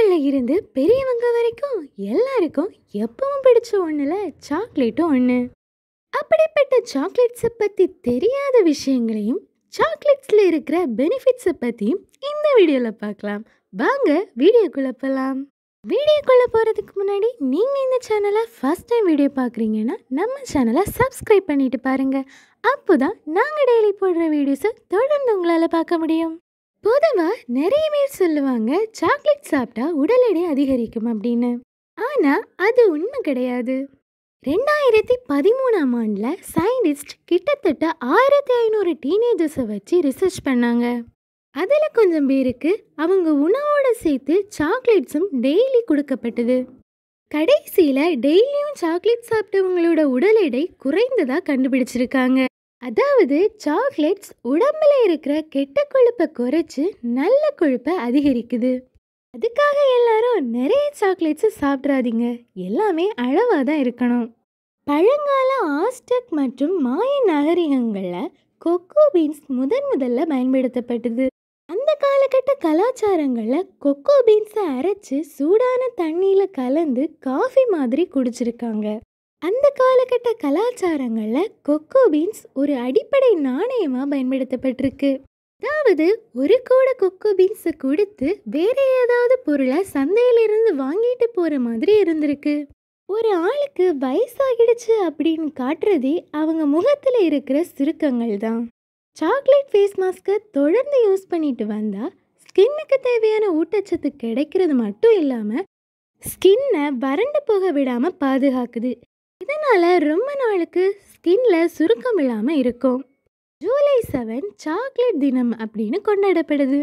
குழந்தைகள்ல இருந்து பெரியவங்க வரைக்கும் எல்லாருக்கும் எப்பவும் பிடிச்ச ஒன்றுல சாக்லேட்டும் ஒன்று அப்படிப்பட்ட சாக்லேட்ஸை பற்றி தெரியாத விஷயங்களையும் சாக்லேட்ஸில் இருக்கிற பெனிஃபிட்ஸை பற்றியும் இந்த வீடியோவில் பார்க்கலாம் வாங்க வீடியோக்குள்ளே போகலாம் வீடியோக்குள்ளே போகிறதுக்கு முன்னாடி நீங்கள் இந்த சேனலை ஃபஸ்ட் டைம் வீடியோ பார்க்குறீங்கன்னா நம்ம சேனலை சப்ஸ்கிரைப் பண்ணிவிட்டு பாருங்கள் அப்போ தான் நாங்கள் டெய்லி போடுற வீடியோஸை தொடர்ந்து உங்களால் பார்க்க முடியும் பொதுவாக நிறைய பேர் சொல்லுவாங்க சாக்லேட் சாப்பிட்டா உடல் எடை அதிகரிக்கும் அப்படின்னு ஆனால் அது உண்மை கிடையாது ரெண்டாயிரத்தி பதிமூணாம் ஆண்டில் சயின்டிஸ்ட் கிட்டத்தட்ட ஆயிரத்தி ஐநூறு டீனேஜர்ஸை வச்சு ரிசர்ச் பண்ணாங்க அதில் கொஞ்சம் பேருக்கு அவங்க உணவோடு சேர்த்து சாக்லேட்ஸும் டெய்லி கொடுக்கப்பட்டது கடைசியில் டெய்லியும் சாக்லேட் சாப்பிட்டவங்களோட உடல் எடை குறைந்ததாக கண்டுபிடிச்சிருக்காங்க அதாவது சாக்லேட்ஸ் உடம்புல இருக்கிற கெட்ட கொழுப்பை குறைச்சி நல்ல கொழுப்பை அதிகரிக்குது அதுக்காக எல்லாரும் நிறைய சாக்லேட்ஸை சாப்பிட்றாதீங்க எல்லாமே அளவாக தான் இருக்கணும் பழங்கால ஆஸ்டக் மற்றும் மாய நாகரிகங்களில் கொக்கோ பீன்ஸ் முதன் முதல்ல பயன்படுத்தப்பட்டது அந்த காலகட்ட கலாச்சாரங்களில் கொக்கோ பீன்ஸை அரைச்சி சூடான தண்ணியில் கலந்து காஃபி மாதிரி குடிச்சிருக்காங்க அந்த காலகட்ட கலாச்சாரங்களில் கொக்கோ பீன்ஸ் ஒரு அடிப்படை நாணயமாக பயன்படுத்தப்பட்டிருக்கு அதாவது ஒரு கூட கொக்கோ பீன்ஸை கொடுத்து வேற ஏதாவது பொருளை சந்தையிலிருந்து வாங்கிட்டு போகிற மாதிரி இருந்திருக்கு ஒரு ஆளுக்கு வயசாகிடுச்சு அப்படின்னு காட்டுறதே அவங்க முகத்தில் இருக்கிற சுருக்கங்கள் தான் சாக்லேட் ஃபேஸ் மாஸ்க்கை தொடர்ந்து யூஸ் பண்ணிட்டு வந்தால் ஸ்கின்னுக்கு தேவையான ஊட்டச்சத்து கிடைக்கிறது மட்டும் இல்லாமல் ஸ்கின்னை வறண்டு போக விடாமல் பாதுகாக்குது இதனால் ரொம்ப நாளுக்கு ஸ்கின்ல சுருக்கம் இல்லாமல் இருக்கும் ஜூலை செவன் சாக்லேட் தினம் அப்படின்னு கொண்டாடப்படுது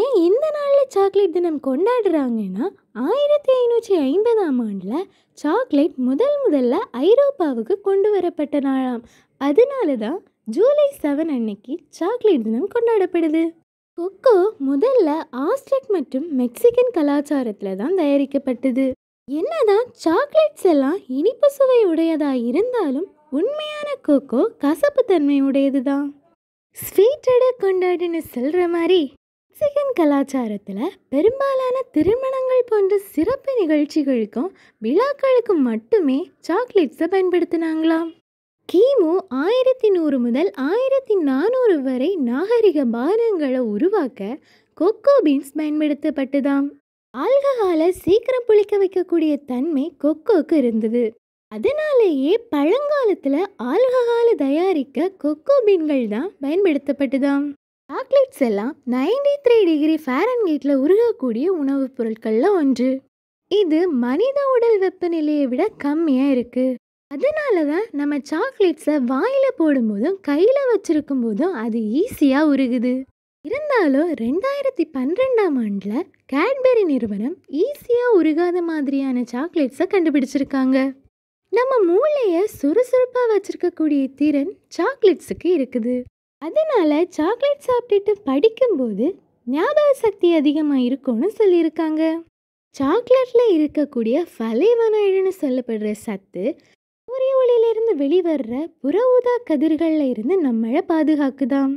ஏன் இந்த நாளில் சாக்லேட் தினம் கொண்டாடுறாங்கன்னா ஆயிரத்தி ஐநூற்றி ஐம்பதாம் ஆண்டில் சாக்லேட் முதல் முதல்ல ஐரோப்பாவுக்கு கொண்டு வரப்பட்ட நாளாம் அதனால தான் ஜூலை செவன் அன்னைக்கு சாக்லேட் தினம் கொண்டாடப்படுது கொக்கோ முதல்ல ஆஸ்ட்ரிக் மற்றும் மெக்சிகன் கலாச்சாரத்தில் தான் தயாரிக்கப்பட்டது என்னதான் சாக்லேட்ஸ் எல்லாம் இனிப்பு சுவை உடையதா இருந்தாலும் உண்மையான கோகோ கசப்பு தன்மை உடையது தான் ஸ்வீட்டடை கொண்டாடுன்னு சொல்கிற மாதிரி மெக்சிகன் கலாச்சாரத்தில் பெரும்பாலான திருமணங்கள் போன்ற சிறப்பு நிகழ்ச்சிகளுக்கும் விழாக்களுக்கும் மட்டுமே சாக்லேட்ஸை பயன்படுத்தினாங்களாம் கிமு ஆயிரத்தி நூறு முதல் ஆயிரத்தி நானூறு வரை நாகரிக பானங்களை உருவாக்க கொக்கோ பீன்ஸ் பயன்படுத்தப்பட்டுதாம் ஆல்கஹாலை சீக்கிரம் புளிக்க வைக்கக்கூடிய தன்மை கொக்கோக்கு இருந்தது அதனாலேயே பழங்காலத்தில் ஆல்கஹாலை தயாரிக்க கொக்கோ பீன்கள் தான் பயன்படுத்தப்பட்டுதாம் சாக்லேட்ஸ் எல்லாம் நைன்டி த்ரீ டிகிரி ஃபேரன்கேட்டில் உருகக்கூடிய உணவுப் பொருட்களில் ஒன்று இது மனித உடல் வெப்பநிலையை விட கம்மியாக இருக்குது அதனால தான் நம்ம சாக்லேட்ஸை வாயில் போடும்போதும் கையில் வச்சுருக்கும் போதும் அது ஈஸியாக உருகுது இருந்தாலும் ரெண்டாயிரத்தி பன்னிரெண்டாம் ஆண்டில் கேட்பெரி நிறுவனம் ஈஸியாக உருகாத மாதிரியான சாக்லேட்ஸை கண்டுபிடிச்சிருக்காங்க நம்ம மூளையை சுறுசுறுப்பாக வச்சுருக்கக்கூடிய திறன் சாக்லேட்ஸுக்கு இருக்குது அதனால் சாக்லேட் சாப்பிட்டுட்டு படிக்கும்போது ஞாபக சக்தி அதிகமாக இருக்கும்னு சொல்லியிருக்காங்க சாக்லேட்டில் இருக்கக்கூடிய ஃபலைவனாய்டுன்னு சொல்லப்படுற சத்து சூரிய ஒளியிலிருந்து வெளிவர்ற புற ஊதா கதிர்களில் இருந்து நம்மளை பாதுகாக்குதாம்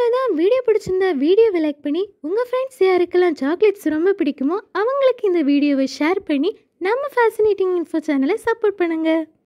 அவ்வளோதான் வீடியோ பிடிச்சிருந்தா வீடியோவை லைக் பண்ணி உங்கள் ஃப்ரெண்ட்ஸ் யாருக்கெல்லாம் சாக்லேட்ஸ் ரொம்ப பிடிக்குமோ அவங்களுக்கு இந்த வீடியோவை ஷேர் பண்ணி நம்ம ஃபேசினேட்டிங் இன்ஃபோ சேனலை சப்போர்ட் பண்ணுங்கள்